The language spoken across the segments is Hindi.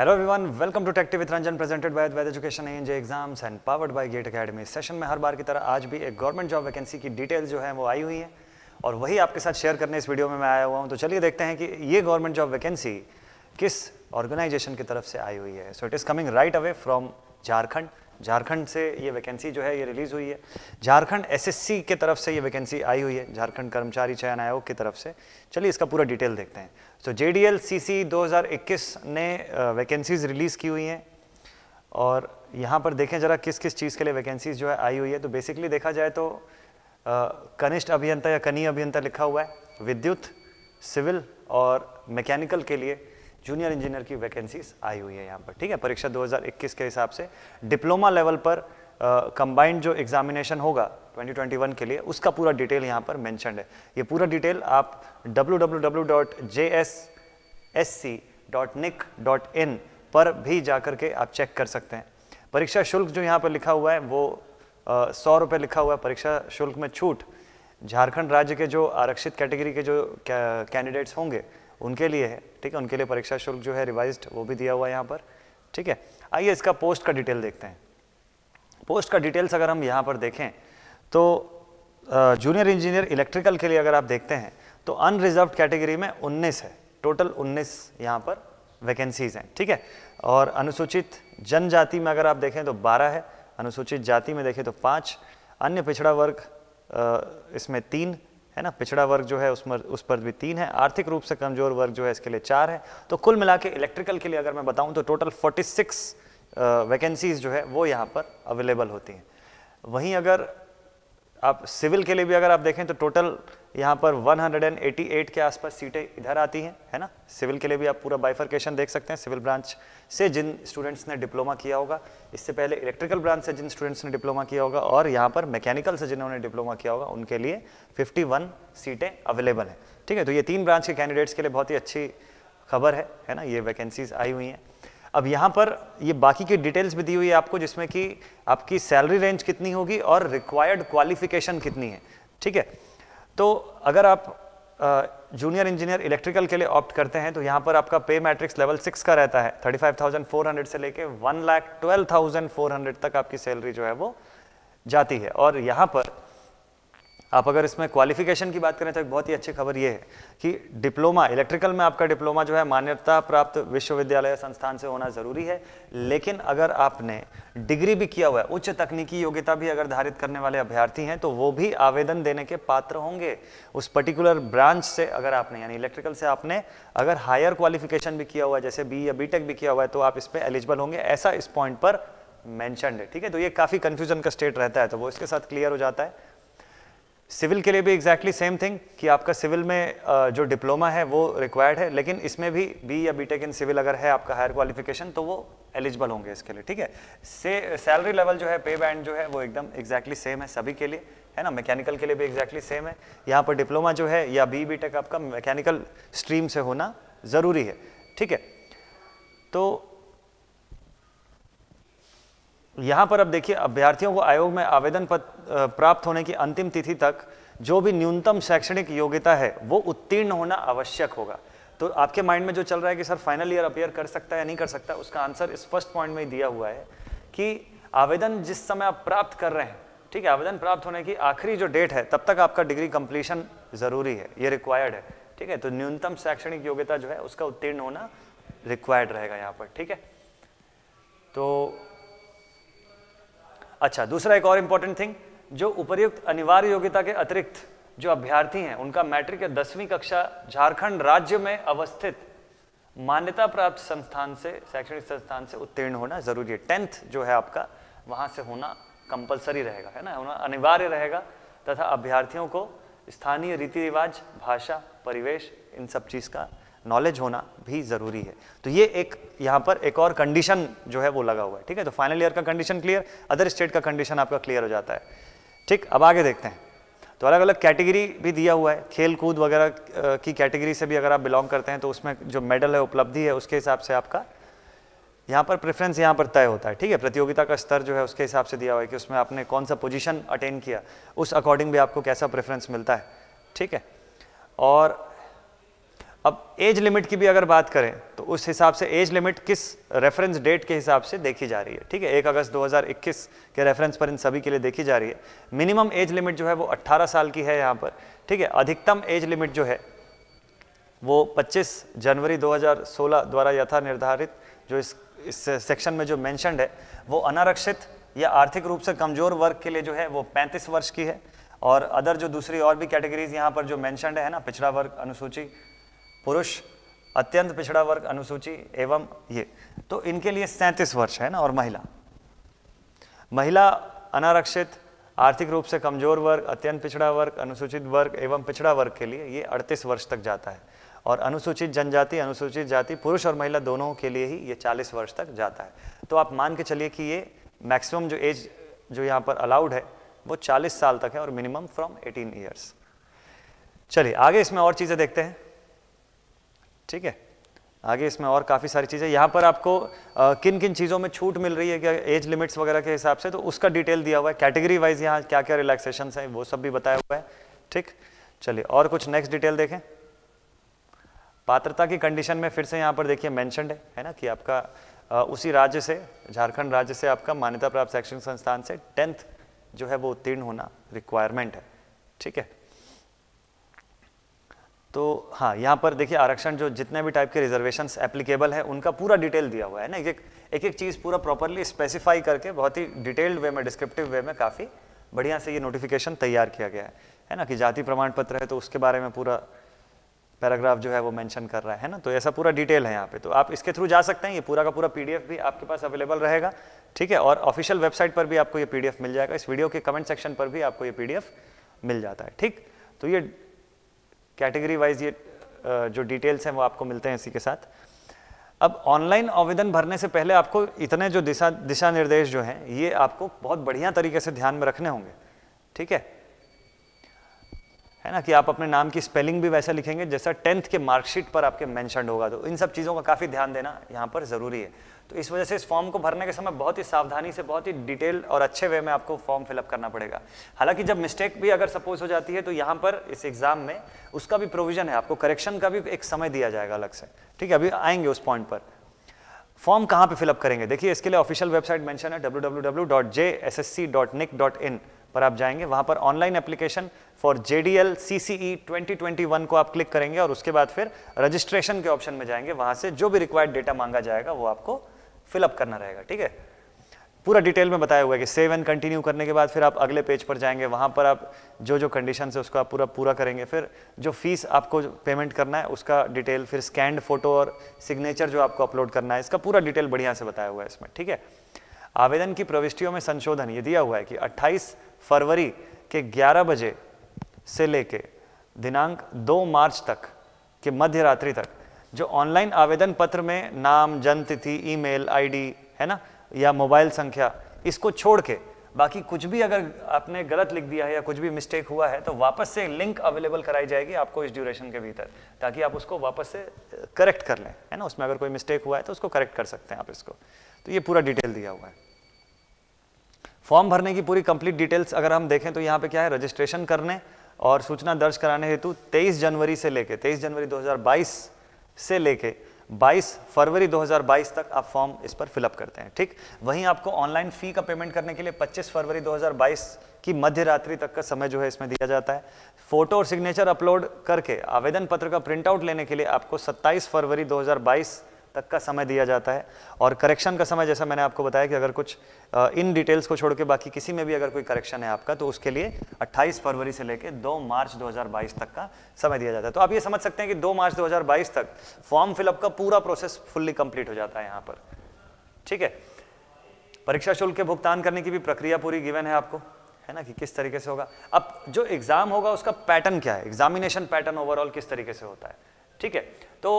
hello everyone welcome to techtive with Ranjan presented by Ved education JE exams and powered by GATE academy सेशन में हर बार की तरह आज भी एक गवर्नमेंट जॉब वैकेंसी की डिटेल जो है वो आई हुई है और वही आपके साथ शेयर करने इस वीडियो में मैं आया हुआ हूँ तो चलिए देखते हैं कि ये गवर्नमेंट जॉब वैकेंसी किस ऑर्गेनाइजेशन की तरफ से आई हुई है so it is coming right away from Jharkhand Jharkhand से ये वैकेंसी जो है ये रिलीज़ हुई है झारखंड एसएससी के तरफ से ये वैकेंसी आई हुई है झारखंड कर्मचारी चयन आयोग की तरफ से चलिए इसका पूरा डिटेल देखते हैं तो जे डी एल सी सी दो हज़ार इक्कीस ने वैकेंसीज़ रिलीज़ की हुई हैं और यहाँ पर देखें ज़रा किस किस चीज़ के लिए वैकेंसीज जो है आई हुई है तो बेसिकली देखा जाए तो कनिष्ठ अभियंता या कनी अभियंता लिखा हुआ है विद्युत सिविल और मैकेनिकल के लिए जूनियर इंजीनियर की वैकेंसीज आई हुई है यहाँ पर ठीक है परीक्षा 2021 के हिसाब से डिप्लोमा लेवल पर कंबाइंड uh, जो एग्जामिनेशन होगा 2021 के लिए उसका पूरा डिटेल यहाँ पर मैंशन है ये पूरा डिटेल आप डब्ल्यू पर भी जा के आप चेक कर सकते हैं परीक्षा शुल्क जो यहाँ पर लिखा हुआ है वो सौ रुपये लिखा हुआ है परीक्षा शुल्क में छूट झारखंड राज्य के जो आरक्षित कैटेगरी के जो कैंडिडेट्स होंगे उनके लिए है ठीक है उनके लिए परीक्षा शुल्क जो है रिवाइज वो भी दिया हुआ है यहाँ पर ठीक है आइए इसका पोस्ट का डिटेल देखते हैं पोस्ट का डिटेल्स अगर हम यहाँ पर देखें तो जूनियर इंजीनियर इलेक्ट्रिकल के लिए अगर आप देखते हैं तो अनरिजर्व कैटेगरी में उन्नीस है टोटल उन्नीस यहाँ पर वैकेंसीज हैं ठीक है और अनुसूचित जनजाति में अगर आप देखें तो बारह है अनुसूचित जाति में देखें तो पाँच अन्य पिछड़ा वर्ग इसमें तीन है ना पिछड़ा वर्ग जो है उस पर उस पर भी तीन है आर्थिक रूप से कमजोर वर्ग जो है इसके लिए चार है तो कुल मिला के इलेक्ट्रिकल के लिए अगर मैं बताऊँ तो टोटल फोर्टी सिक्स वैकेंसीज जो है वो यहाँ पर अवेलेबल होती हैं वहीं अगर आप सिविल के लिए भी अगर आप देखें तो टोटल यहाँ पर 188 के आसपास सीटें इधर आती हैं है ना सिविल के लिए भी आप पूरा बाइफर्केशन देख सकते हैं सिविल ब्रांच से जिन स्टूडेंट्स ने डिप्लोमा किया होगा इससे पहले इलेक्ट्रिकल ब्रांच से जिन स्टूडेंट्स ने डिप्लोमा किया होगा और यहाँ पर मैकेनिकल से जिन्होंने डिप्लोमा किया होगा उनके लिए 51 सीटें अवेलेबल हैं ठीक है तो ये तीन ब्रांच के कैंडिडेट्स के लिए बहुत ही अच्छी खबर है है ना ये वैकेंसीज आई हुई हैं अब यहाँ पर ये बाकी की डिटेल्स भी दी हुई है आपको जिसमें कि आपकी सैलरी रेंज कितनी होगी और रिक्वायर्ड क्वालिफिकेशन कितनी है ठीक है तो अगर आप जूनियर इंजीनियर इलेक्ट्रिकल के लिए ऑप्ट करते हैं तो यहाँ पर आपका पे मैट्रिक्स लेवल सिक्स का रहता है 35,400 से लेके वन लाख ट्वेल्व तक आपकी सैलरी जो है वो जाती है और यहाँ पर आप अगर इसमें क्वालिफिकेशन की बात करें तो एक बहुत ही अच्छी खबर ये है कि डिप्लोमा इलेक्ट्रिकल में आपका डिप्लोमा जो है मान्यता प्राप्त विश्वविद्यालय संस्थान से होना ज़रूरी है लेकिन अगर आपने डिग्री भी किया हुआ है उच्च तकनीकी योग्यता भी अगर धारित करने वाले अभ्यर्थी हैं तो वो भी आवेदन देने के पात्र होंगे उस पर्टिकुलर ब्रांच से अगर आपने यानी इलेक्ट्रिकल से आपने अगर हायर क्वालिफिकेशन भी किया हुआ है जैसे बी या बी भी किया हुआ है तो आप इस पर एलिजिबल होंगे ऐसा इस पॉइंट पर मैंशनड है ठीक है तो ये काफ़ी कन्फ्यूजन का स्टेट रहता है तो वो इसके साथ क्लियर हो जाता है सिविल के लिए भी एग्जैक्टली सेम थिंग कि आपका सिविल में जो डिप्लोमा है वो रिक्वायर्ड है लेकिन इसमें भी बी या बीटेक इन सिविल अगर है आपका हायर क्वालिफिकेशन तो वो एलिजिबल होंगे इसके लिए ठीक है से सैलरी लेवल जो है पे बैंड जो है वो एकदम एग्जैक्टली सेम है सभी के लिए है ना मैकेनिकल के लिए भी एग्जैक्टली सेम है यहाँ पर डिप्लोमा जो है या बी बीटेक आपका मैकेनिकल स्ट्रीम से होना ज़रूरी है ठीक है तो यहाँ पर अब देखिए अभ्यर्थियों को आयोग में आवेदन पत्र प्राप्त होने की अंतिम तिथि तक जो भी न्यूनतम शैक्षणिक योग्यता है वो उत्तीर्ण होना आवश्यक होगा तो आपके माइंड में जो चल रहा है कि सर फाइनल ईयर अपेयर कर सकता है या नहीं कर सकता उसका आंसर इस फर्स्ट पॉइंट में दिया हुआ है कि आवेदन जिस समय आप प्राप्त कर रहे हैं ठीक है आवेदन प्राप्त होने की आखिरी जो डेट है तब तक आपका डिग्री कंप्लीशन जरूरी है ये रिक्वायर्ड है ठीक है तो न्यूनतम शैक्षणिक योग्यता जो है उसका उत्तीर्ण होना रिक्वायर्ड रहेगा यहाँ पर ठीक है तो अच्छा दूसरा एक और इम्पोर्टेंट थिंग जो उपरयुक्त अनिवार्य योग्यता के अतिरिक्त जो अभ्यर्थी हैं उनका मैट्रिक या दसवीं कक्षा झारखंड राज्य में अवस्थित मान्यता प्राप्त संस्थान से शैक्षणिक संस्थान से उत्तीर्ण होना जरूरी है टेंथ जो है आपका वहाँ से होना कंपलसरी रहेगा है ना होना अनिवार्य रहेगा तथा अभ्यर्थियों को स्थानीय रीति रिवाज भाषा परिवेश इन सब चीज़ का नॉलेज होना भी ज़रूरी है तो ये एक यहाँ पर एक और कंडीशन जो है वो लगा हुआ है ठीक है तो फाइनल ईयर का कंडीशन क्लियर अदर स्टेट का कंडीशन आपका क्लियर हो जाता है ठीक अब आगे देखते हैं तो अलग अलग कैटेगरी भी दिया हुआ है खेल कूद वगैरह की कैटेगरी से भी अगर आप बिलोंग करते हैं तो उसमें जो मेडल है उपलब्धि है उसके हिसाब से आपका यहाँ पर प्रेफरेंस यहाँ पर तय होता है ठीक है प्रतियोगिता का स्तर जो है उसके हिसाब से दिया हुआ है कि उसमें आपने कौन सा पोजीशन अटेन किया उस अकॉर्डिंग भी आपको कैसा प्रेफरेंस मिलता है ठीक है और अब एज लिमिट की भी अगर बात करें तो उस हिसाब से एज लिमिट किस रेफरेंस डेट के हिसाब से देखी जा रही है ठीक है एक अगस्त 2021 के रेफरेंस पर इन सभी के लिए देखी जा रही है मिनिमम एज लिमिट जो है वो 18 साल की है यहाँ पर ठीक है अधिकतम एज लिमिट जो है वो 25 जनवरी 2016 द्वारा यथा निर्धारित जो इस इस सेक्शन में जो मैंशनड है वो अनारक्षित या आर्थिक रूप से कमजोर वर्ग के लिए जो है वो पैंतीस वर्ष की है और अदर जो दूसरी और भी कैटेगरीज यहाँ पर जो मैंशनड है ना पिछड़ा वर्ग अनुसूची पुरुष अत्यंत पिछड़ा वर्ग अनुसूची एवं ये तो इनके लिए सैंतीस वर्ष है ना और महिला महिला अनारक्षित आर्थिक रूप से कमजोर वर्ग अत्यंत पिछड़ा वर्ग अनुसूचित वर्ग एवं पिछड़ा वर्ग के लिए ये 38 वर्ष तक जाता है और अनुसूचित जनजाति अनुसूचित जाति पुरुष और महिला दोनों के लिए ही ये 40 वर्ष तक जाता है तो आप मान के चलिए कि ये मैक्सिमम जो एज जो यहाँ पर अलाउड है वो 40 साल तक है और मिनिमम फ्रॉम 18 ईयर्स चलिए आगे इसमें और चीज़ें देखते हैं ठीक है आगे इसमें और काफ़ी सारी चीज़ें यहाँ पर आपको आ, किन किन चीज़ों में छूट मिल रही है क्या एज लिमिट्स वगैरह के हिसाब से तो उसका डिटेल दिया हुआ है कैटेगरी वाइज यहाँ क्या क्या रिलैक्सेशन है वो सब भी बताया हुआ है ठीक चलिए और कुछ नेक्स्ट डिटेल देखें पात्रता की कंडीशन में फिर से यहाँ पर देखिए मैंशनड है है ना कि आपका आ, उसी राज्य से झारखंड राज्य से आपका मान्यता प्राप्त शैक्षणिक संस्थान से टेंथ जो है वो उत्तीर्ण होना रिक्वायरमेंट है ठीक है तो हाँ यहाँ पर देखिए आरक्षण जो जितने भी टाइप के रिजर्वेशन एप्लीकेबल है उनका पूरा डिटेल दिया हुआ है ना एक एक एक, चीज़ पूरा प्रॉपरली स्पेसिफाई करके बहुत ही डिटेल्ड वे में डिस्क्रिप्टिव वे में काफ़ी बढ़िया से ये नोटिफिकेशन तैयार किया गया है है ना कि जाति प्रमाण पत्र है तो उसके बारे में पूरा पैराग्राफ जो है वो मेंशन कर रहा है ना तो ऐसा पूरा डिटेल है यहाँ पे तो आप इसके थ्रू जा सकते हैं ये पूरा का पूरा पीडीएफ भी आपके पास अवेलेबल रहेगा ठीक है और ऑफिशियल वेबसाइट पर भी आपको ये पीडीएफ मिल जाएगा इस वीडियो के कमेंट सेक्शन पर भी आपको ये पीडीएफ मिल जाता है ठीक तो ये कैटेगरी वाइज ये जो डिटेल्स हैं वो आपको मिलते हैं इसी के साथ अब ऑनलाइन आवेदन भरने से पहले आपको इतने जो दिशा दिशा निर्देश जो हैं ये आपको बहुत बढ़िया तरीके से ध्यान में रखने होंगे ठीक है है ना कि आप अपने नाम की स्पेलिंग भी वैसा लिखेंगे जैसा टेंथ के मार्कशीट पर आपके मैंशन होगा तो इन सब चीज़ों का काफ़ी ध्यान देना यहाँ पर ज़रूरी है तो इस वजह से इस फॉर्म को भरने के समय बहुत ही सावधानी से बहुत ही डिटेल और अच्छे वे में आपको फॉर्म फिलअप करना पड़ेगा हालांकि जब मिस्टेक भी अगर सपोज हो जाती है तो यहाँ पर इस एग्ज़ाम में उसका भी प्रोविज़न है आपको करेक्शन का भी एक समय दिया जाएगा अलग से ठीक है अभी आएंगे उस पॉइंट पर फॉर्म कहाँ पर फिलअप करेंगे देखिए इसके लिए ऑफिशियल वेबसाइट मेंशन है डब्ल्यू पर आप जाएंगे वहां पर online application for J D L C C E twenty twenty one को आप क्लिक करेंगे और उसके बाद फिर रजिस्ट्रेशन के ऑप्शन में जाएंगे वहां से जो भी रिक्वायर्ड डेटा मांगा जाएगा वो आपको फिलअप करना रहेगा ठीक है पूरा डिटेल में बताया हुआ है कि सेव एंड कंटिन्यू करने के बाद फिर आप अगले पेज पर जाएंगे वहां पर आप जो जो कंडीशन है उसको आप पूरा पूरा करेंगे फिर जो फीस आपको पेमेंट करना है उसका डिटेल फिर स्कैंड फोटो और सिग्नेचर जो आपको अपलोड करना है इसका पूरा डिटेल बढ़िया से बताया हुआ है इसमें ठीक है आवेदन की प्रविष्टियों में संशोधन ये दिया हुआ है कि 28 फरवरी के 11 बजे से लेके दिनांक 2 मार्च तक के मध्य रात्रि तक जो ऑनलाइन आवेदन पत्र में नाम जन्म तिथि ईमेल आईडी है ना या मोबाइल संख्या इसको छोड़ के बाकी कुछ भी अगर आपने गलत लिख दिया है या कुछ भी मिस्टेक हुआ है तो वापस से लिंक अवेलेबल कराई जाएगी आपको इस ड्यूरेशन के भीतर ताकि आप उसको वापस से करेक्ट कर लें है ना उसमें अगर कोई मिस्टेक हुआ है तो उसको करेक्ट कर सकते हैं आप इसको तो ये पूरा डिटेल दिया हुआ है फॉर्म भरने की पूरी कंप्लीट डिटेल्स अगर हम देखें तो यहाँ पे क्या है रजिस्ट्रेशन करने और सूचना दर्ज कराने हेतु 23 जनवरी से लेके 23 जनवरी 2022 से लेके 22 फरवरी 2022 तक आप फॉर्म इस पर फिलअप करते हैं ठीक वहीं आपको ऑनलाइन फ़ी का पेमेंट करने के लिए 25 फरवरी 2022 की मध्य रात्रि तक का समय जो है इसमें दिया जाता है फोटो और सिग्नेचर अपलोड करके आवेदन पत्र का प्रिंटआउट लेने के लिए आपको सत्ताईस फरवरी दो तक का समय दिया जाता है और करेक्शन का समय जैसा मैंने आपको बताया कि अगर कुछ इन डिटेल्स को छोड़ के बाकी किसी में भी अगर कोई करेक्शन है आपका तो उसके लिए 28 फरवरी से लेकर 2 मार्च 2022 तक का समय दिया जाता है तो आप ये समझ सकते हैं कि 2 मार्च 2022 तक फॉर्म फिलअप का पूरा प्रोसेस फुल्ली कंप्लीट हो जाता है यहाँ पर ठीक है परीक्षा शुल्क के भुगतान करने की भी प्रक्रिया पूरी गिवन है आपको है ना कि किस तरीके से होगा अब जो एग्ज़ाम होगा उसका पैटर्न क्या है एग्जामिनेशन पैटर्न ओवरऑल किस तरीके से होता है ठीक है तो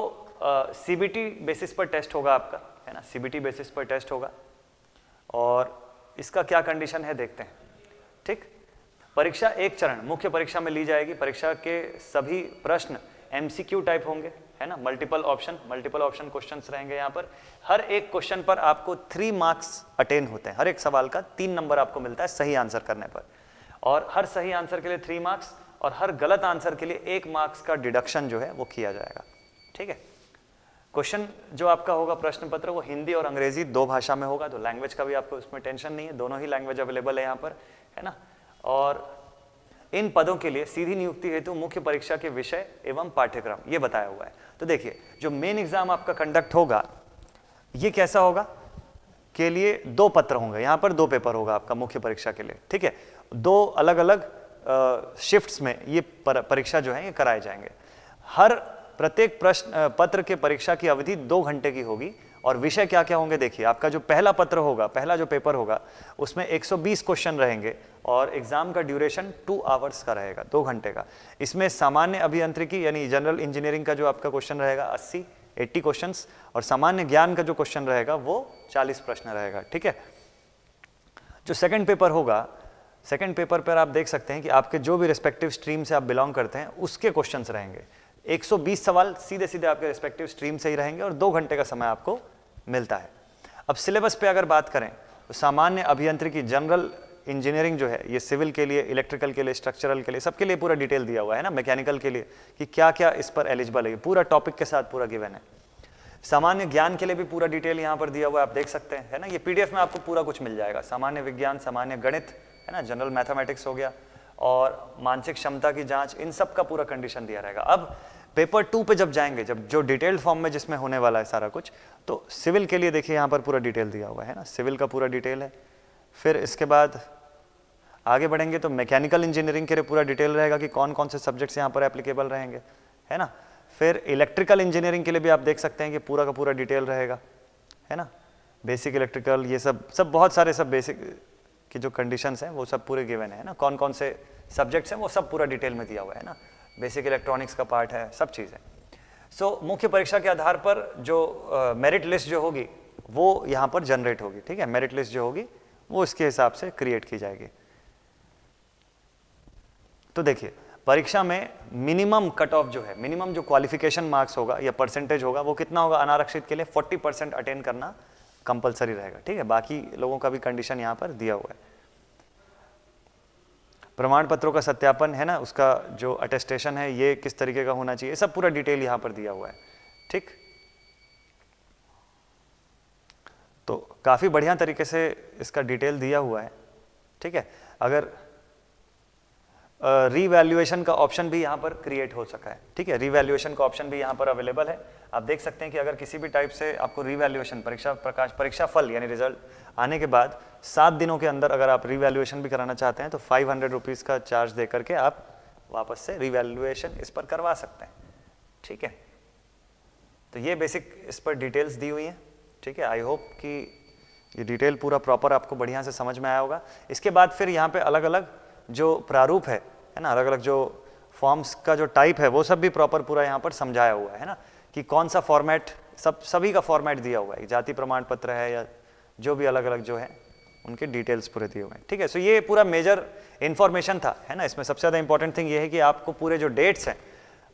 सीबीटी uh, बेसिस पर टेस्ट होगा आपका है ना सीबीटी बेसिस पर टेस्ट होगा और इसका क्या कंडीशन है देखते हैं ठीक परीक्षा एक चरण मुख्य परीक्षा में ली जाएगी परीक्षा के सभी प्रश्न एमसीक्यू टाइप होंगे है ना multiple option multiple option questions रहेंगे यहाँ पर हर एक क्वेश्चन पर आपको थ्री मार्क्स अटेन होते हैं हर एक सवाल का तीन नंबर आपको मिलता है सही आंसर करने पर और हर सही आंसर के लिए थ्री मार्क्स और हर गलत आंसर के लिए एक मार्क्स का डिडक्शन जो है वो किया जाएगा ठीक है क्वेश्चन जो आपका होगा प्रश्न पत्र वो हिंदी और अंग्रेजी दो भाषा में होगा तो लैंग्वेज का भी आपको उसमें टेंशन नहीं है दोनों ही लैंग्वेज अवेलेबल है यहाँ पर है ना और इन पदों के लिए सीधी नियुक्ति हेतु मुख्य परीक्षा के विषय एवं पाठ्यक्रम ये बताया हुआ है तो देखिए जो मेन एग्जाम आपका कंडक्ट होगा ये कैसा होगा के लिए दो पत्र होंगे यहाँ पर दो पेपर होगा आपका मुख्य परीक्षा के लिए ठीक है दो अलग अलग शिफ्ट्स में ये परीक्षा जो है ये कराए जाएंगे हर प्रत्येक प्रश्न पत्र के परीक्षा की अवधि दो घंटे की होगी और विषय क्या क्या होंगे देखिए आपका जो पहला पत्र होगा पहला जो पेपर होगा उसमें 120 क्वेश्चन रहेंगे और एग्जाम का ड्यूरेशन टू आवर्स का रहेगा दो घंटे का इसमें सामान्य अभियंत्रिकी यानी जनरल इंजीनियरिंग का जो आपका क्वेश्चन रहेगा 80 80 क्वेश्चन और सामान्य ज्ञान का जो क्वेश्चन रहेगा वो चालीस प्रश्न रहेगा ठीक है जो सेकेंड पेपर होगा सेकेंड पेपर पर आप देख सकते हैं कि आपके जो भी रिस्पेक्टिव स्ट्रीम से आप बिलोंग करते हैं उसके क्वेश्चन रहेंगे 120 सवाल सीधे सीधे आपके रिस्पेक्टिव स्ट्रीम से ही रहेंगे और दो घंटे का समय आपको मिलता है अब सिलेबस पे अगर बात करें तो सामान्य अभियंत्रिकी जनरल इंजीनियरिंग जो है ये सिविल के लिए इलेक्ट्रिकल के लिए स्ट्रक्चरल के लिए सबके लिए पूरा डिटेल दिया हुआ है ना मैकेनिकल के लिए कि क्या क्या इस पर एलिजिबल है पूरा टॉपिक के साथ पूरा गिवन है सामान्य ज्ञान के लिए भी पूरा डिटेल यहाँ पर दिया हुआ है आप देख सकते हैं है ना ये पीडीएफ में आपको पूरा कुछ मिल जाएगा सामान्य विज्ञान सामान्य गणित है ना जनरल मैथमेटिक्स हो गया और मानसिक क्षमता की जांच इन सब का पूरा कंडीशन दिया रहेगा अब पेपर टू पे जब जाएंगे जब जो डिटेल्ड फॉर्म में जिसमें होने वाला है सारा कुछ तो सिविल के लिए देखिए यहाँ पर पूरा डिटेल दिया हुआ है ना सिविल का पूरा डिटेल है फिर इसके बाद आगे बढ़ेंगे तो मैकेनिकल इंजीनियरिंग के लिए पूरा डिटेल रहेगा कि कौन कौन से सब्जेक्ट्स यहाँ पर एप्लीकेबल रहेंगे है ना फिर इलेक्ट्रिकल इंजीनियरिंग के लिए भी आप देख सकते हैं कि पूरा का पूरा डिटेल रहेगा है ना बेसिक इलेक्ट्रिकल ये सब सब बहुत सारे सब बेसिक कि जो कंडीशंस हैं वो सब पूरे गिवन है ना कौन कौन से सब्जेक्ट्स हैं वो सब पूरा डिटेल में दिया हुआ है ना बेसिक इलेक्ट्रॉनिक्स का पार्ट है सब चीज़ है सो so, मुख्य परीक्षा के आधार पर जो मेरिट uh, लिस्ट जो होगी वो यहाँ पर जनरेट होगी ठीक है मेरिट लिस्ट जो होगी वो इसके हिसाब से क्रिएट की जाएगी तो देखिए परीक्षा में मिनिमम कट ऑफ जो है मिनिमम जो क्वालिफिकेशन मार्क्स होगा या परसेंटेज होगा वो कितना होगा अनारक्षित के लिए 40 परसेंट अटेंड करना कंपलसरी रहेगा ठीक है बाकी लोगों का भी कंडीशन यहाँ पर दिया हुआ है प्रमाण पत्रों का सत्यापन है ना उसका जो अटेस्टेशन है ये किस तरीके का होना चाहिए सब पूरा डिटेल यहाँ पर दिया हुआ है ठीक तो काफ़ी बढ़िया तरीके से इसका डिटेल दिया हुआ है ठीक है अगर रीवैल्यूएशन का ऑप्शन भी यहाँ पर क्रिएट हो सका है ठीक है रीवैल्यूएशन का ऑप्शन भी यहाँ पर अवेलेबल है आप देख सकते हैं कि अगर किसी भी टाइप से आपको रीवैल्यूएशन परीक्षा प्रकाश परीक्षा फल यानी रिजल्ट आने के बाद सात दिनों के अंदर अगर आप रीवैल्यूएशन भी कराना चाहते हैं तो फाइव हंड्रेड का चार्ज दे करके आप वापस से रीवैल्यूएशन इस पर करवा सकते हैं ठीक है तो ये बेसिक इस पर डिटेल्स दी हुई हैं ठीक है आई होप कि ये डिटेल पूरा प्रॉपर आपको बढ़िया से समझ में आया होगा इसके बाद फिर यहाँ पे अलग अलग जो प्रारूप है है ना अलग अलग जो फॉर्म्स का जो टाइप है वो सब भी प्रॉपर पूरा यहाँ पर समझाया हुआ है ना कि कौन सा फॉर्मेट सब सभी का फॉर्मेट दिया हुआ है जाति प्रमाण पत्र है या जो भी अलग अलग जो है उनके डिटेल्स पूरे दिए हुए हैं ठीक है सो ये पूरा मेजर इन्फॉर्मेशन था है ना इसमें सबसे ज़्यादा इंपॉर्टेंट थिंग ये है कि आपको पूरे जो डेट्स हैं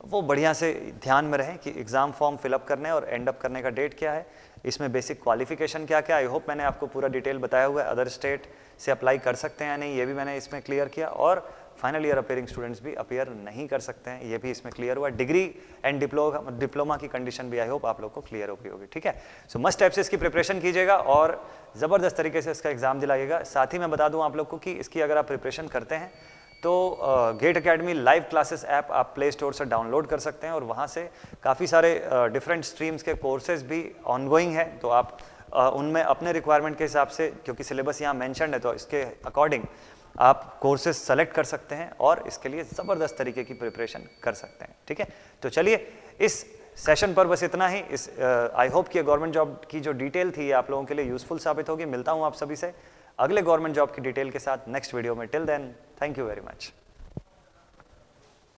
वो बढ़िया से ध्यान में रहें कि एग्ज़ाम फॉर्म फिलअप करने और एंड अप करने का डेट क्या है इसमें बेसिक क्वालिफिकेशन क्या क्या आई होप मैंने आपको पूरा डिटेल बताया हुआ है अदर स्टेट से अप्लाई कर सकते हैं या नहीं ये भी मैंने इसमें क्लियर किया और फाइनल ईयर अपेयरिंग स्टूडेंट्स भी अपेयर नहीं कर सकते हैं ये भी इसमें क्लियर हुआ डिग्री एंड डिप्लोमा डिप्लोमा की कंडीशन भी आई होप आप लोग को क्लियर हो गई होगी ठीक है सो मस्ट टाइप से इसकी प्रिपरेशन कीजिएगा और ज़बरदस्त तरीके से इसका एग्जाम दिलाइएगा साथ ही मैं बता दूँ आप लोग को कि इसकी अगर आप प्रिपरेशन करते हैं तो GATE academy live classes app आप प्ले स्टोर से डाउनलोड कर सकते हैं और वहाँ से काफ़ी सारे डिफरेंट uh, स्ट्रीम्स के कोर्सेज भी ऑनगोइंग हैं तो आप uh, उनमें अपने रिक्वायरमेंट के हिसाब से क्योंकि सिलेबस यहाँ मैंशन है तो इसके अकॉर्डिंग आप कोर्सेज सेलेक्ट कर सकते हैं और इसके लिए ज़बरदस्त तरीके की प्रिपरेशन कर सकते हैं ठीक है तो चलिए इस सेशन पर बस इतना ही इस आई होप कि गवर्नमेंट जॉब की जो डिटेल थी आप लोगों के लिए यूज़फुल साबित होगी मिलता हूँ आप सभी से अगले गवर्नमेंट जॉब की डिटेल के साथ नेक्स्ट वीडियो में till then thank you very much